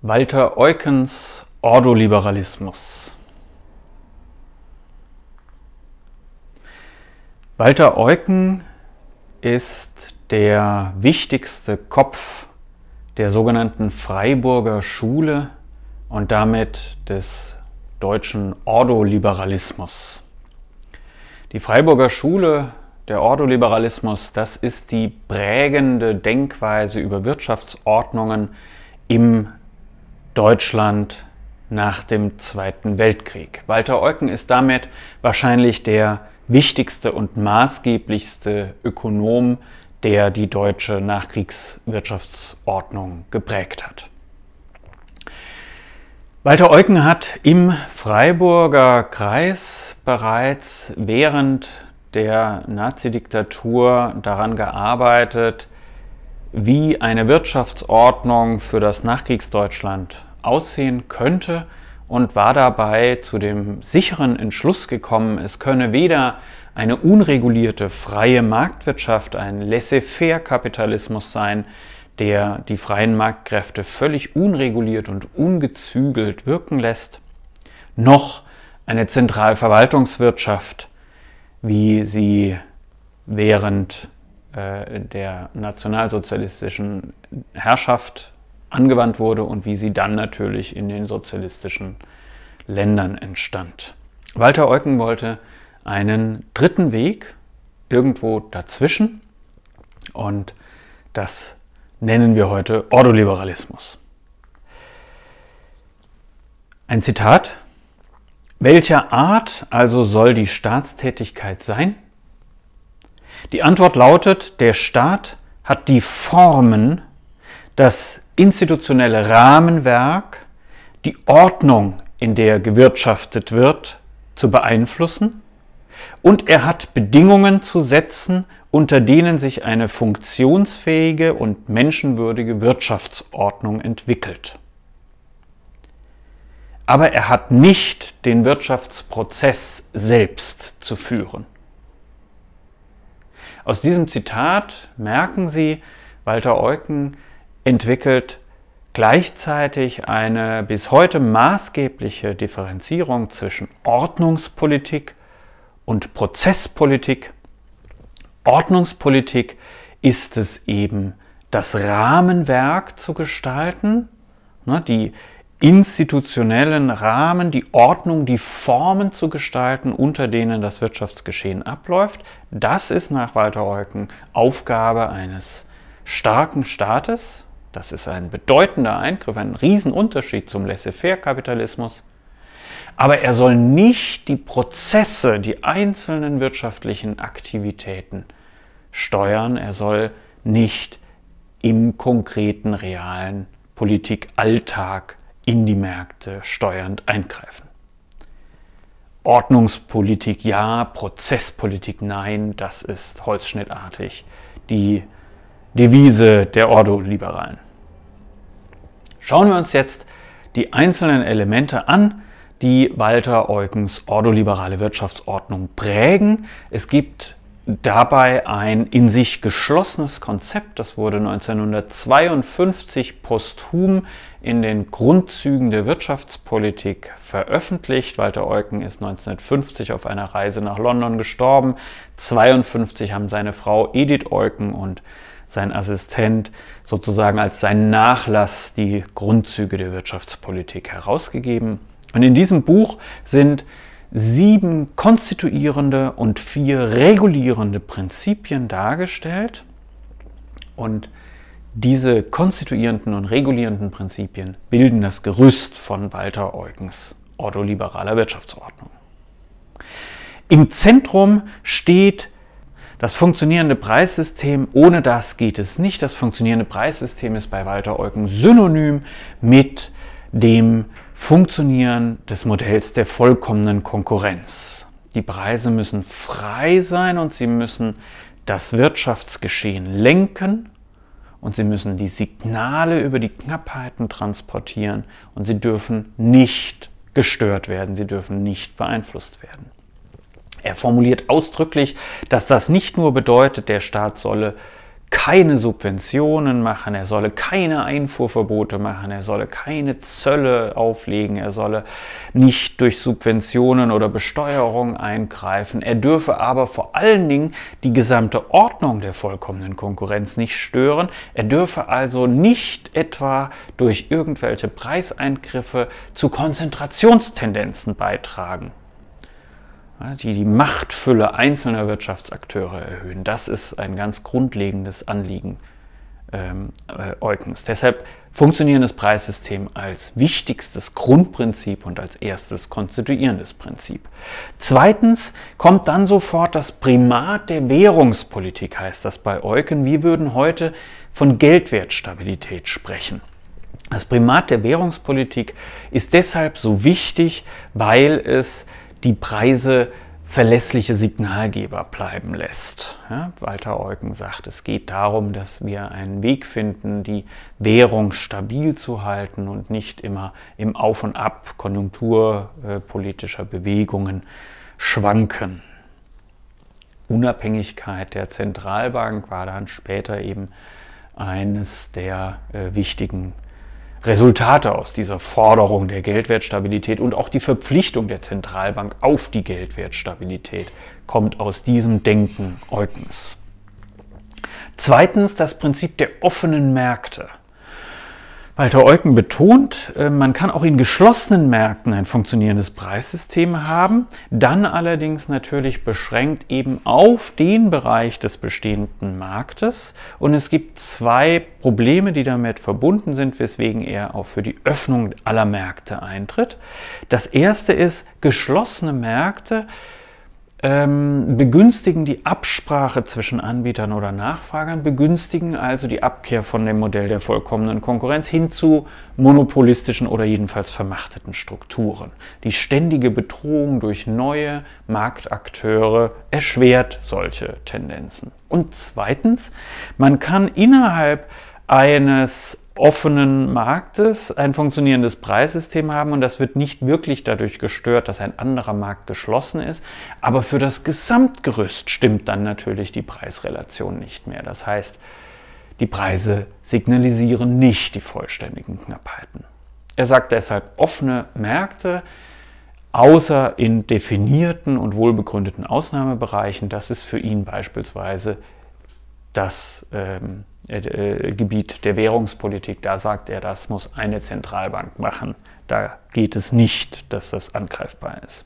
Walter Eukens Ordoliberalismus. Walter Eucken ist der wichtigste Kopf der sogenannten Freiburger Schule und damit des deutschen Ordoliberalismus. Die Freiburger Schule, der Ordoliberalismus, das ist die prägende Denkweise über Wirtschaftsordnungen im Deutschland nach dem Zweiten Weltkrieg. Walter Eucken ist damit wahrscheinlich der wichtigste und maßgeblichste Ökonom, der die deutsche Nachkriegswirtschaftsordnung geprägt hat. Walter Eucken hat im Freiburger Kreis bereits während der Nazidiktatur daran gearbeitet, wie eine Wirtschaftsordnung für das Nachkriegsdeutschland aussehen könnte und war dabei zu dem sicheren Entschluss gekommen, es könne weder eine unregulierte freie Marktwirtschaft, ein Laissez-faire-Kapitalismus sein, der die freien Marktkräfte völlig unreguliert und ungezügelt wirken lässt, noch eine Zentralverwaltungswirtschaft, wie sie während äh, der nationalsozialistischen Herrschaft angewandt wurde und wie sie dann natürlich in den sozialistischen Ländern entstand. Walter Eucken wollte einen dritten Weg irgendwo dazwischen und das nennen wir heute Ordoliberalismus. Ein Zitat. Welcher Art also soll die Staatstätigkeit sein? Die Antwort lautet, der Staat hat die Formen, dass institutionelle Rahmenwerk die Ordnung, in der gewirtschaftet wird, zu beeinflussen und er hat Bedingungen zu setzen, unter denen sich eine funktionsfähige und menschenwürdige Wirtschaftsordnung entwickelt. Aber er hat nicht den Wirtschaftsprozess selbst zu führen. Aus diesem Zitat merken Sie, Walter Eucken entwickelt gleichzeitig eine bis heute maßgebliche Differenzierung zwischen Ordnungspolitik und Prozesspolitik. Ordnungspolitik ist es eben, das Rahmenwerk zu gestalten, ne, die institutionellen Rahmen, die Ordnung, die Formen zu gestalten, unter denen das Wirtschaftsgeschehen abläuft. Das ist nach Walter Eucken Aufgabe eines starken Staates, das ist ein bedeutender Eingriff, ein Riesenunterschied zum Laissez-faire-Kapitalismus. Aber er soll nicht die Prozesse, die einzelnen wirtschaftlichen Aktivitäten steuern. Er soll nicht im konkreten, realen Politikalltag in die Märkte steuernd eingreifen. Ordnungspolitik ja, Prozesspolitik nein, das ist holzschnittartig die Devise der Ordoliberalen. Schauen wir uns jetzt die einzelnen Elemente an, die Walter Eukens ordoliberale Wirtschaftsordnung prägen. Es gibt dabei ein in sich geschlossenes Konzept, das wurde 1952 posthum in den Grundzügen der Wirtschaftspolitik veröffentlicht. Walter Eucken ist 1950 auf einer Reise nach London gestorben. 1952 haben seine Frau Edith Eucken und sein Assistent sozusagen als sein Nachlass die Grundzüge der Wirtschaftspolitik herausgegeben. Und in diesem Buch sind sieben konstituierende und vier regulierende Prinzipien dargestellt. Und diese konstituierenden und regulierenden Prinzipien bilden das Gerüst von Walter Eugens ordoliberaler Wirtschaftsordnung. Im Zentrum steht das funktionierende Preissystem, ohne das geht es nicht. Das funktionierende Preissystem ist bei Walter Eucken synonym mit dem Funktionieren des Modells der vollkommenen Konkurrenz. Die Preise müssen frei sein und sie müssen das Wirtschaftsgeschehen lenken und sie müssen die Signale über die Knappheiten transportieren und sie dürfen nicht gestört werden, sie dürfen nicht beeinflusst werden. Er formuliert ausdrücklich, dass das nicht nur bedeutet, der Staat solle keine Subventionen machen, er solle keine Einfuhrverbote machen, er solle keine Zölle auflegen, er solle nicht durch Subventionen oder Besteuerung eingreifen, er dürfe aber vor allen Dingen die gesamte Ordnung der vollkommenen Konkurrenz nicht stören, er dürfe also nicht etwa durch irgendwelche Preiseingriffe zu Konzentrationstendenzen beitragen die die Machtfülle einzelner Wirtschaftsakteure erhöhen. Das ist ein ganz grundlegendes Anliegen ähm, äh, Eukens. Deshalb funktionierendes Preissystem als wichtigstes Grundprinzip und als erstes konstituierendes Prinzip. Zweitens kommt dann sofort das Primat der Währungspolitik, heißt das bei Eucken. Wir würden heute von Geldwertstabilität sprechen. Das Primat der Währungspolitik ist deshalb so wichtig, weil es die Preise verlässliche Signalgeber bleiben lässt. Ja, Walter Eugen sagt, es geht darum, dass wir einen Weg finden, die Währung stabil zu halten und nicht immer im Auf und Ab konjunkturpolitischer Bewegungen schwanken. Unabhängigkeit der Zentralbank war dann später eben eines der äh, wichtigen Resultate aus dieser Forderung der Geldwertstabilität und auch die Verpflichtung der Zentralbank auf die Geldwertstabilität kommt aus diesem Denken Eukens. Zweitens das Prinzip der offenen Märkte. Walter Eucken betont, äh, man kann auch in geschlossenen Märkten ein funktionierendes Preissystem haben, dann allerdings natürlich beschränkt eben auf den Bereich des bestehenden Marktes. Und es gibt zwei Probleme, die damit verbunden sind, weswegen er auch für die Öffnung aller Märkte eintritt. Das erste ist, geschlossene Märkte ähm, begünstigen die Absprache zwischen Anbietern oder Nachfragern, begünstigen also die Abkehr von dem Modell der vollkommenen Konkurrenz hin zu monopolistischen oder jedenfalls vermachteten Strukturen. Die ständige Bedrohung durch neue Marktakteure erschwert solche Tendenzen. Und zweitens, man kann innerhalb eines offenen Marktes ein funktionierendes Preissystem haben und das wird nicht wirklich dadurch gestört, dass ein anderer Markt geschlossen ist. Aber für das Gesamtgerüst stimmt dann natürlich die Preisrelation nicht mehr. Das heißt, die Preise signalisieren nicht die vollständigen Knappheiten. Er sagt deshalb offene Märkte, außer in definierten und wohlbegründeten Ausnahmebereichen, das ist für ihn beispielsweise das ähm, äh, äh, Gebiet der Währungspolitik, da sagt er, das muss eine Zentralbank machen. Da geht es nicht, dass das angreifbar ist.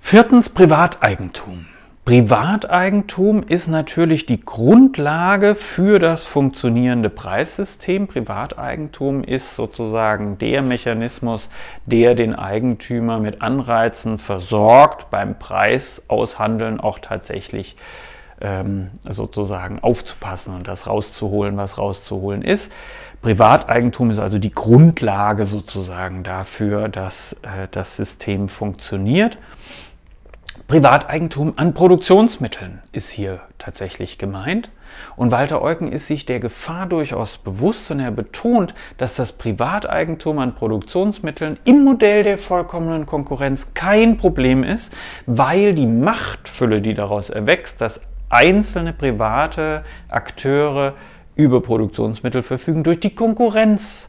Viertens Privateigentum. Privateigentum ist natürlich die Grundlage für das funktionierende Preissystem. Privateigentum ist sozusagen der Mechanismus, der den Eigentümer mit Anreizen versorgt, beim Preisaushandeln auch tatsächlich äh, ähm, sozusagen aufzupassen und das rauszuholen, was rauszuholen ist. Privateigentum ist also die Grundlage sozusagen dafür, dass äh, das System funktioniert. Privateigentum an Produktionsmitteln ist hier tatsächlich gemeint. Und Walter Eucken ist sich der Gefahr durchaus bewusst und er betont, dass das Privateigentum an Produktionsmitteln im Modell der vollkommenen Konkurrenz kein Problem ist, weil die Machtfülle, die daraus erwächst, dass einzelne private Akteure über Produktionsmittel verfügen, durch die Konkurrenz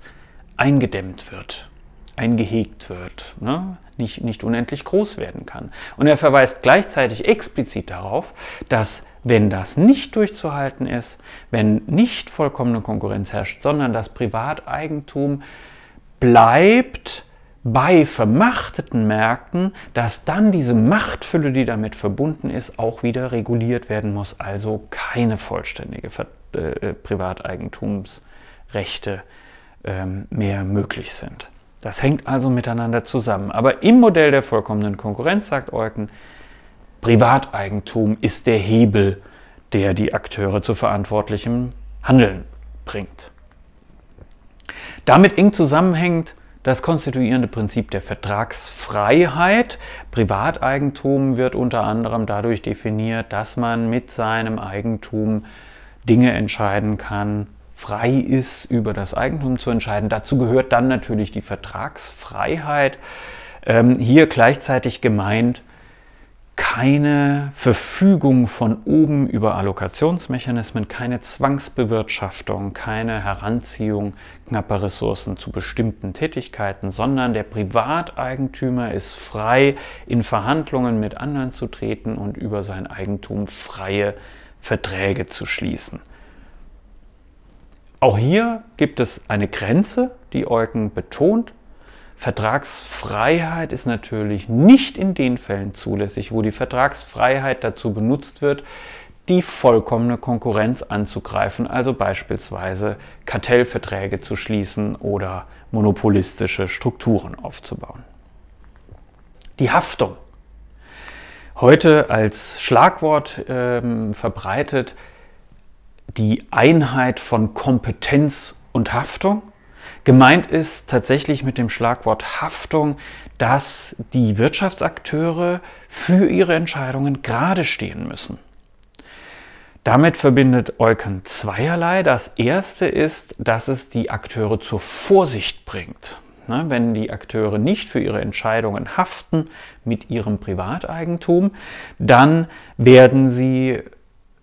eingedämmt wird, eingehegt wird, ne? nicht, nicht unendlich groß werden kann. Und er verweist gleichzeitig explizit darauf, dass wenn das nicht durchzuhalten ist, wenn nicht vollkommene Konkurrenz herrscht, sondern das Privateigentum bleibt, bei vermachteten Märkten, dass dann diese Machtfülle, die damit verbunden ist, auch wieder reguliert werden muss. Also keine vollständige äh, Privateigentumsrechte ähm, mehr möglich sind. Das hängt also miteinander zusammen. Aber im Modell der vollkommenen Konkurrenz, sagt Eucken, Privateigentum ist der Hebel, der die Akteure zu verantwortlichem Handeln bringt. Damit eng zusammenhängt, das konstituierende Prinzip der Vertragsfreiheit. Privateigentum wird unter anderem dadurch definiert, dass man mit seinem Eigentum Dinge entscheiden kann, frei ist, über das Eigentum zu entscheiden. Dazu gehört dann natürlich die Vertragsfreiheit. Ähm, hier gleichzeitig gemeint keine Verfügung von oben über Allokationsmechanismen, keine Zwangsbewirtschaftung, keine Heranziehung knapper Ressourcen zu bestimmten Tätigkeiten, sondern der Privateigentümer ist frei, in Verhandlungen mit anderen zu treten und über sein Eigentum freie Verträge zu schließen. Auch hier gibt es eine Grenze, die Eugen betont, Vertragsfreiheit ist natürlich nicht in den Fällen zulässig, wo die Vertragsfreiheit dazu benutzt wird, die vollkommene Konkurrenz anzugreifen, also beispielsweise Kartellverträge zu schließen oder monopolistische Strukturen aufzubauen. Die Haftung. Heute als Schlagwort ähm, verbreitet die Einheit von Kompetenz und Haftung. Gemeint ist tatsächlich mit dem Schlagwort Haftung, dass die Wirtschaftsakteure für ihre Entscheidungen gerade stehen müssen. Damit verbindet Eucken zweierlei. Das erste ist, dass es die Akteure zur Vorsicht bringt. Ne, wenn die Akteure nicht für ihre Entscheidungen haften mit ihrem Privateigentum, dann werden sie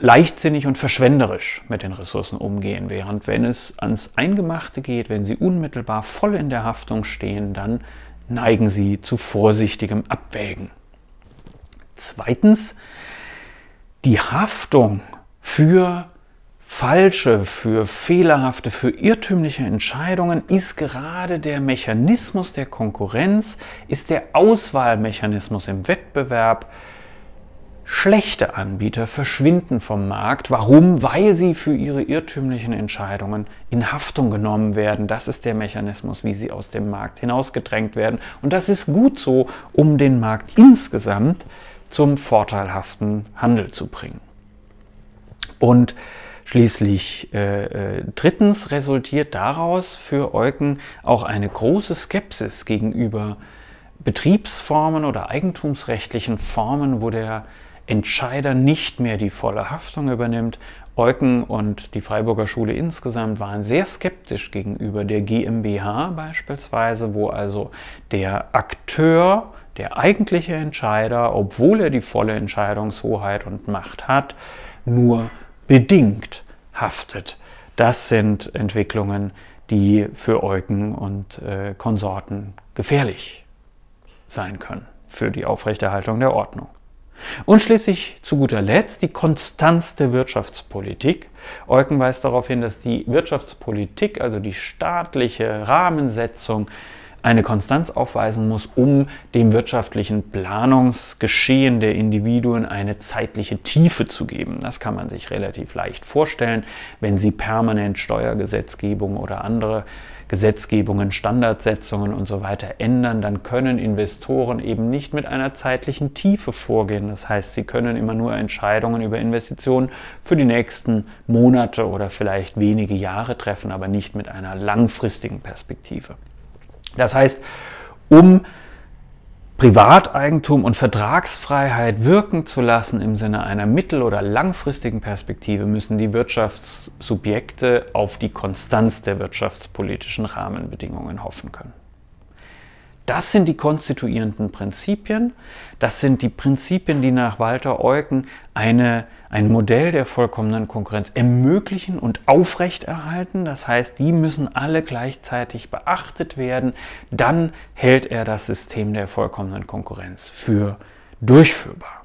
leichtsinnig und verschwenderisch mit den Ressourcen umgehen, während wenn es ans Eingemachte geht, wenn sie unmittelbar voll in der Haftung stehen, dann neigen sie zu vorsichtigem Abwägen. Zweitens, die Haftung für falsche, für fehlerhafte, für irrtümliche Entscheidungen ist gerade der Mechanismus der Konkurrenz, ist der Auswahlmechanismus im Wettbewerb, Schlechte Anbieter verschwinden vom Markt. Warum? Weil sie für ihre irrtümlichen Entscheidungen in Haftung genommen werden. Das ist der Mechanismus, wie sie aus dem Markt hinausgedrängt werden. Und das ist gut so, um den Markt insgesamt zum vorteilhaften Handel zu bringen. Und Schließlich äh, äh drittens resultiert daraus für Eucken auch eine große Skepsis gegenüber Betriebsformen oder eigentumsrechtlichen Formen, wo der Entscheider nicht mehr die volle Haftung übernimmt. Eucken und die Freiburger Schule insgesamt waren sehr skeptisch gegenüber der GmbH beispielsweise, wo also der Akteur, der eigentliche Entscheider, obwohl er die volle Entscheidungshoheit und Macht hat, nur bedingt haftet. Das sind Entwicklungen, die für Eucken und äh, Konsorten gefährlich sein können für die Aufrechterhaltung der Ordnung. Und schließlich zu guter Letzt die Konstanz der Wirtschaftspolitik. Eucken weist darauf hin, dass die Wirtschaftspolitik, also die staatliche Rahmensetzung, eine Konstanz aufweisen muss, um dem wirtschaftlichen Planungsgeschehen der Individuen eine zeitliche Tiefe zu geben. Das kann man sich relativ leicht vorstellen, wenn Sie permanent Steuergesetzgebung oder andere Gesetzgebungen, Standardsetzungen und so weiter ändern, dann können Investoren eben nicht mit einer zeitlichen Tiefe vorgehen. Das heißt, sie können immer nur Entscheidungen über Investitionen für die nächsten Monate oder vielleicht wenige Jahre treffen, aber nicht mit einer langfristigen Perspektive. Das heißt, um Privateigentum und Vertragsfreiheit wirken zu lassen im Sinne einer mittel- oder langfristigen Perspektive, müssen die Wirtschaftssubjekte auf die Konstanz der wirtschaftspolitischen Rahmenbedingungen hoffen können. Das sind die konstituierenden Prinzipien. Das sind die Prinzipien, die nach Walter Eucken eine, ein Modell der vollkommenen Konkurrenz ermöglichen und aufrechterhalten. Das heißt, die müssen alle gleichzeitig beachtet werden. Dann hält er das System der vollkommenen Konkurrenz für durchführbar.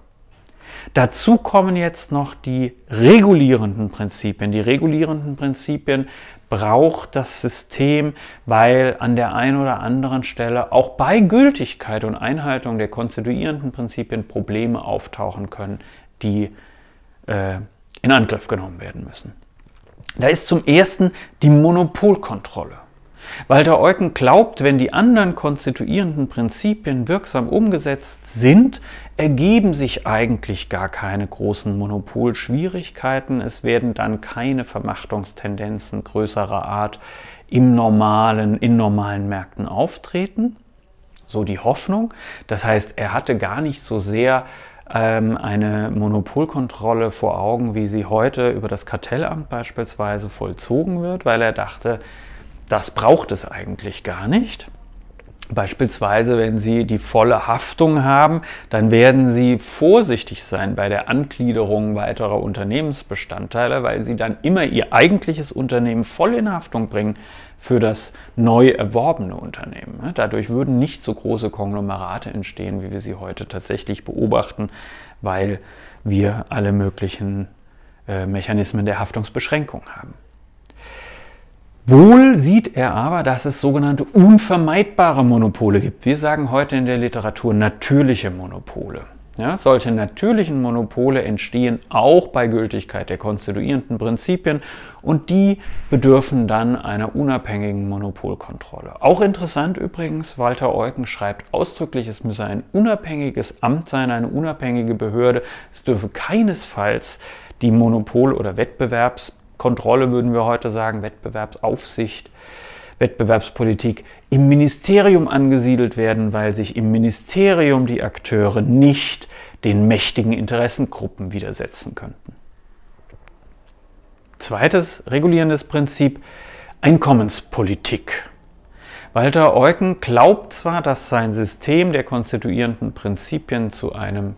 Dazu kommen jetzt noch die regulierenden Prinzipien. Die regulierenden Prinzipien braucht das System, weil an der einen oder anderen Stelle auch bei Gültigkeit und Einhaltung der konstituierenden Prinzipien Probleme auftauchen können, die äh, in Angriff genommen werden müssen. Da ist zum ersten die Monopolkontrolle. Walter Eucken glaubt, wenn die anderen konstituierenden Prinzipien wirksam umgesetzt sind, ergeben sich eigentlich gar keine großen Monopolschwierigkeiten. Es werden dann keine Vermachtungstendenzen größerer Art im normalen, in normalen Märkten auftreten. So die Hoffnung. Das heißt, er hatte gar nicht so sehr ähm, eine Monopolkontrolle vor Augen, wie sie heute über das Kartellamt beispielsweise vollzogen wird, weil er dachte, das braucht es eigentlich gar nicht. Beispielsweise, wenn Sie die volle Haftung haben, dann werden Sie vorsichtig sein bei der Angliederung weiterer Unternehmensbestandteile, weil Sie dann immer Ihr eigentliches Unternehmen voll in Haftung bringen für das neu erworbene Unternehmen. Dadurch würden nicht so große Konglomerate entstehen, wie wir sie heute tatsächlich beobachten, weil wir alle möglichen äh, Mechanismen der Haftungsbeschränkung haben. Wohl sieht er aber, dass es sogenannte unvermeidbare Monopole gibt. Wir sagen heute in der Literatur natürliche Monopole. Ja, solche natürlichen Monopole entstehen auch bei Gültigkeit der konstituierenden Prinzipien und die bedürfen dann einer unabhängigen Monopolkontrolle. Auch interessant übrigens, Walter Eucken schreibt ausdrücklich, es müsse ein unabhängiges Amt sein, eine unabhängige Behörde. Es dürfe keinesfalls die Monopol- oder Wettbewerbs- Kontrolle würden wir heute sagen, Wettbewerbsaufsicht, Wettbewerbspolitik im Ministerium angesiedelt werden, weil sich im Ministerium die Akteure nicht den mächtigen Interessengruppen widersetzen könnten. Zweites regulierendes Prinzip Einkommenspolitik. Walter Eucken glaubt zwar, dass sein System der konstituierenden Prinzipien zu einem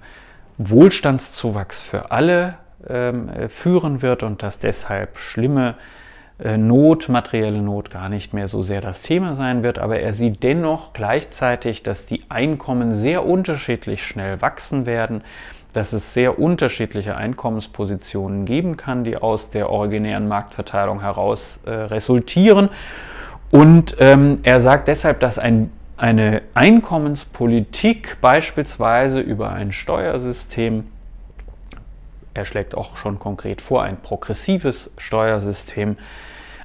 Wohlstandszuwachs für alle ähm, äh, führen wird und dass deshalb schlimme äh, Not, materielle Not gar nicht mehr so sehr das Thema sein wird, aber er sieht dennoch gleichzeitig, dass die Einkommen sehr unterschiedlich schnell wachsen werden, dass es sehr unterschiedliche Einkommenspositionen geben kann, die aus der originären Marktverteilung heraus äh, resultieren. Und ähm, er sagt deshalb, dass ein, eine Einkommenspolitik beispielsweise über ein Steuersystem er schlägt auch schon konkret vor, ein progressives Steuersystem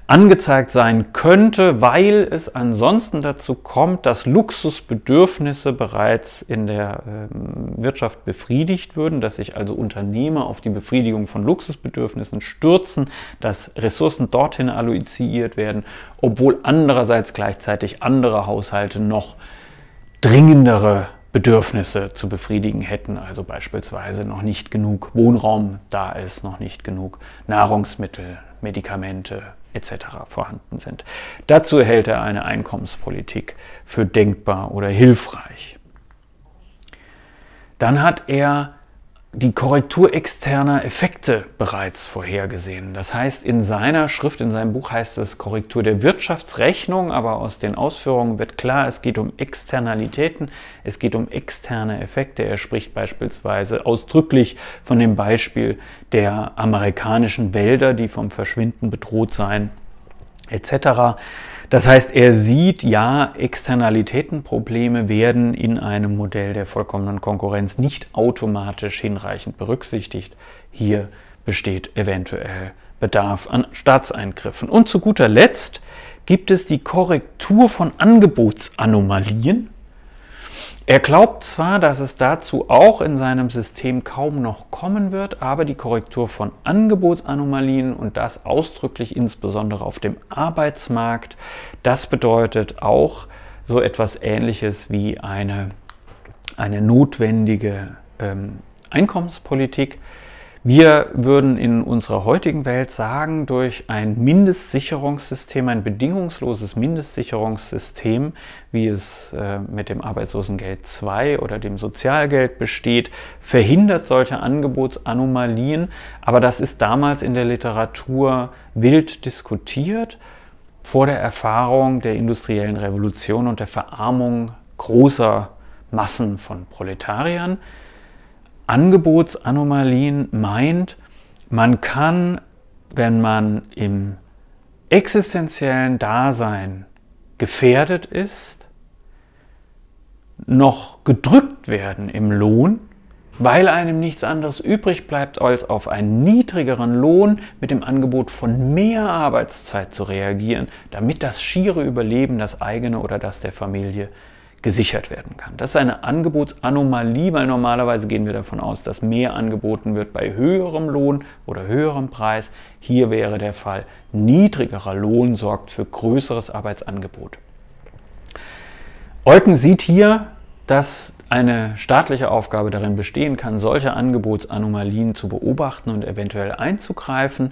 angezeigt sein könnte, weil es ansonsten dazu kommt, dass Luxusbedürfnisse bereits in der ähm, Wirtschaft befriedigt würden, dass sich also Unternehmer auf die Befriedigung von Luxusbedürfnissen stürzen, dass Ressourcen dorthin alloziert werden, obwohl andererseits gleichzeitig andere Haushalte noch dringendere Bedürfnisse zu befriedigen hätten, also beispielsweise noch nicht genug Wohnraum da ist, noch nicht genug Nahrungsmittel, Medikamente etc. vorhanden sind. Dazu hält er eine Einkommenspolitik für denkbar oder hilfreich. Dann hat er die Korrektur externer Effekte bereits vorhergesehen. Das heißt, in seiner Schrift, in seinem Buch heißt es Korrektur der Wirtschaftsrechnung, aber aus den Ausführungen wird klar, es geht um Externalitäten, es geht um externe Effekte. Er spricht beispielsweise ausdrücklich von dem Beispiel der amerikanischen Wälder, die vom Verschwinden bedroht seien, etc. Das heißt, er sieht, ja, Externalitätenprobleme werden in einem Modell der vollkommenen Konkurrenz nicht automatisch hinreichend berücksichtigt. Hier besteht eventuell Bedarf an Staatseingriffen. Und zu guter Letzt gibt es die Korrektur von Angebotsanomalien. Er glaubt zwar, dass es dazu auch in seinem System kaum noch kommen wird, aber die Korrektur von Angebotsanomalien und das ausdrücklich insbesondere auf dem Arbeitsmarkt, das bedeutet auch so etwas Ähnliches wie eine, eine notwendige ähm, Einkommenspolitik, wir würden in unserer heutigen Welt sagen, durch ein Mindestsicherungssystem, ein bedingungsloses Mindestsicherungssystem, wie es äh, mit dem Arbeitslosengeld II oder dem Sozialgeld besteht, verhindert solche Angebotsanomalien. Aber das ist damals in der Literatur wild diskutiert vor der Erfahrung der industriellen Revolution und der Verarmung großer Massen von Proletariern. Angebotsanomalien meint, man kann, wenn man im existenziellen Dasein gefährdet ist, noch gedrückt werden im Lohn, weil einem nichts anderes übrig bleibt, als auf einen niedrigeren Lohn mit dem Angebot von mehr Arbeitszeit zu reagieren, damit das schiere Überleben, das eigene oder das der Familie gesichert werden kann. Das ist eine Angebotsanomalie, weil normalerweise gehen wir davon aus, dass mehr angeboten wird bei höherem Lohn oder höherem Preis. Hier wäre der Fall, niedrigerer Lohn sorgt für größeres Arbeitsangebot. Eucken sieht hier, dass eine staatliche Aufgabe darin bestehen kann, solche Angebotsanomalien zu beobachten und eventuell einzugreifen.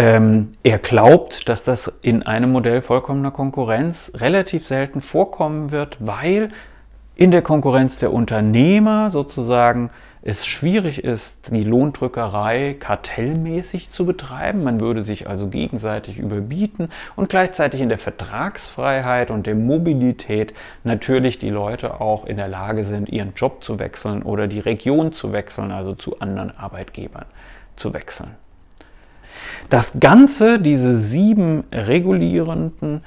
Ähm, er glaubt, dass das in einem Modell vollkommener Konkurrenz relativ selten vorkommen wird, weil in der Konkurrenz der Unternehmer sozusagen es schwierig ist, die Lohndrückerei kartellmäßig zu betreiben. Man würde sich also gegenseitig überbieten und gleichzeitig in der Vertragsfreiheit und der Mobilität natürlich die Leute auch in der Lage sind, ihren Job zu wechseln oder die Region zu wechseln, also zu anderen Arbeitgebern zu wechseln. Das Ganze, diese sieben regulierenden,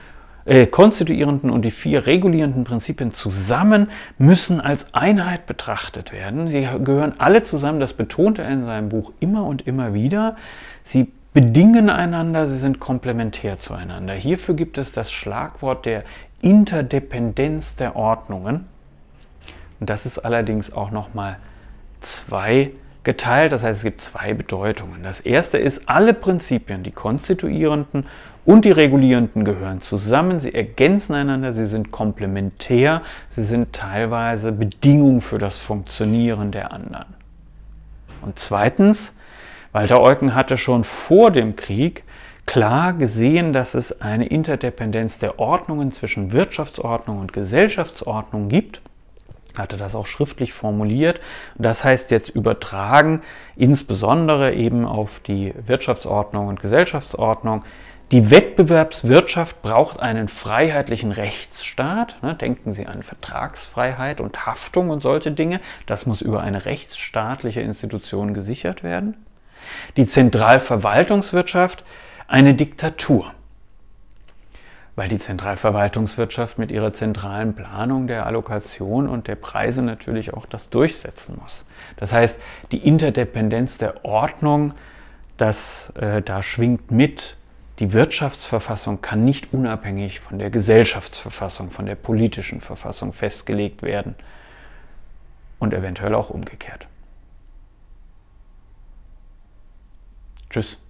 äh, konstituierenden und die vier regulierenden Prinzipien zusammen, müssen als Einheit betrachtet werden. Sie gehören alle zusammen, das betont er in seinem Buch immer und immer wieder. Sie bedingen einander, sie sind komplementär zueinander. Hierfür gibt es das Schlagwort der Interdependenz der Ordnungen. Und das ist allerdings auch nochmal zwei geteilt. Das heißt, es gibt zwei Bedeutungen. Das erste ist, alle Prinzipien, die konstituierenden und die regulierenden gehören zusammen, sie ergänzen einander, sie sind komplementär, sie sind teilweise Bedingungen für das Funktionieren der anderen. Und zweitens, Walter Eucken hatte schon vor dem Krieg klar gesehen, dass es eine Interdependenz der Ordnungen zwischen Wirtschaftsordnung und Gesellschaftsordnung gibt hatte das auch schriftlich formuliert. Das heißt jetzt übertragen, insbesondere eben auf die Wirtschaftsordnung und Gesellschaftsordnung. Die Wettbewerbswirtschaft braucht einen freiheitlichen Rechtsstaat. Ne, denken Sie an Vertragsfreiheit und Haftung und solche Dinge. Das muss über eine rechtsstaatliche Institution gesichert werden. Die Zentralverwaltungswirtschaft eine Diktatur weil die Zentralverwaltungswirtschaft mit ihrer zentralen Planung der Allokation und der Preise natürlich auch das durchsetzen muss. Das heißt, die Interdependenz der Ordnung, das äh, da schwingt mit, die Wirtschaftsverfassung kann nicht unabhängig von der Gesellschaftsverfassung, von der politischen Verfassung festgelegt werden und eventuell auch umgekehrt. Tschüss.